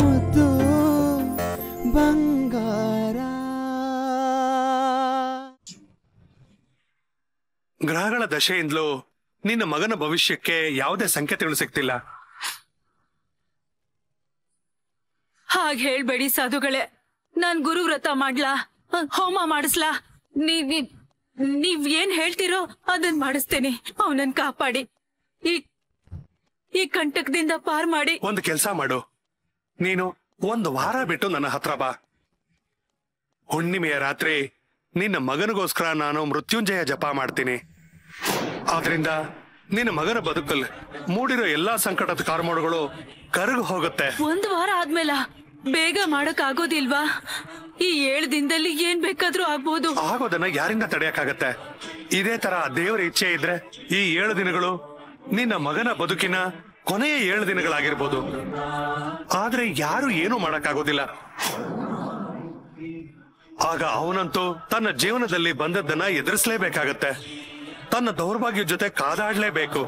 ಮತ್ತು ಬಂಗಾರ ಗ್ರಹಗಳ ದಶೆಯಿಂದಲೂ ನಿನ್ನ ಮಗನ ಭವಿಷ್ಯಕ್ಕೆ ಯಾವುದೇ ಸಂಕೇತಗಳು ಸಿಗ್ತಿಲ್ಲ ಹಾಗೆ ಹೇಳ್ಬೇಡಿ ಸಾಧುಗಳೇ ನಾನ್ ಗುರು ವ್ರತ ಮಾಡ್ಲಾ ಹೋಮ ಮಾಡಿಸ್ಲಾ ನೀವ್ ಏನ್ ಹೇಳ್ತಿರೋ ಅದನ್ ಮಾಡಿಸ್ತೇನೆ ಅವನನ್ ಕಾಪಾಡಿ ಈ ಕಂಟಕದಿಂದ ಪಾರ್ ಮಾಡಿ ಒಂದು ಕೆಲಸ ಮಾಡು ನೀನು ಒಂದು ವಾರ ಬಿಟ್ಟು ನನ್ನ ಹತ್ರ ಬಾ ಹುಣ್ಣಿಮೆಯ ರಾತ್ರಿ ನಿನ್ನ ಮಗನಿಗೋಸ್ಕರ ನಾನು ಮೃತ್ಯುಂಜಯ ಜಪ ಮಾಡ್ತೀನಿ ಆದ್ರಿಂದ ನಿನ್ನ ಮಗನ ಬದುಕಲ್ಲಿ ಮೂಡಿರೋ ಎಲ್ಲಾ ಸಂಕಟದ ಕಾರ್ಮೋಡ್ಗಳು ಕರಗು ಹೋಗುತ್ತೆ ಒಂದು ವಾರ ಆದ್ಮೇಲ ಬೇಗ ಮಾಡಕ್ ಆಗೋದಿಲ್ವಾ ಈ ಏಳು ದಿನದಲ್ಲಿ ಏನ್ ಬೇಕಾದ್ರೂ ಆಗ್ಬೋದು ಆಗೋದನ್ನ ಯಾರಿಂದ ತಡೆಯಕ್ಕಾಗತ್ತೆ ಇದೇ ತರ ದೇವರ ಇಚ್ಛೆ ಇದ್ರೆ ಈ ಏಳು ದಿನಗಳು ನಿನ್ನ ಮಗನ ಬದುಕಿನ ಕೊನೆಯ ಏಳು ದಿನಗಳಾಗಿರ್ಬೋದು ಆದ್ರೆ ಯಾರು ಏನು ಮಾಡಕ್ಕಾಗೋದಿಲ್ಲ ಆಗ ಅವನಂತೂ ತನ್ನ ಜೀವನದಲ್ಲಿ ಬಂದದ್ದನ್ನ ಎದುರಿಸಲೇಬೇಕಾಗತ್ತೆ ತನ್ನ ದೌರ್ಭಾಗ್ಯ ಜೊತೆ ಕಾದಾಡ್ಲೇಬೇಕು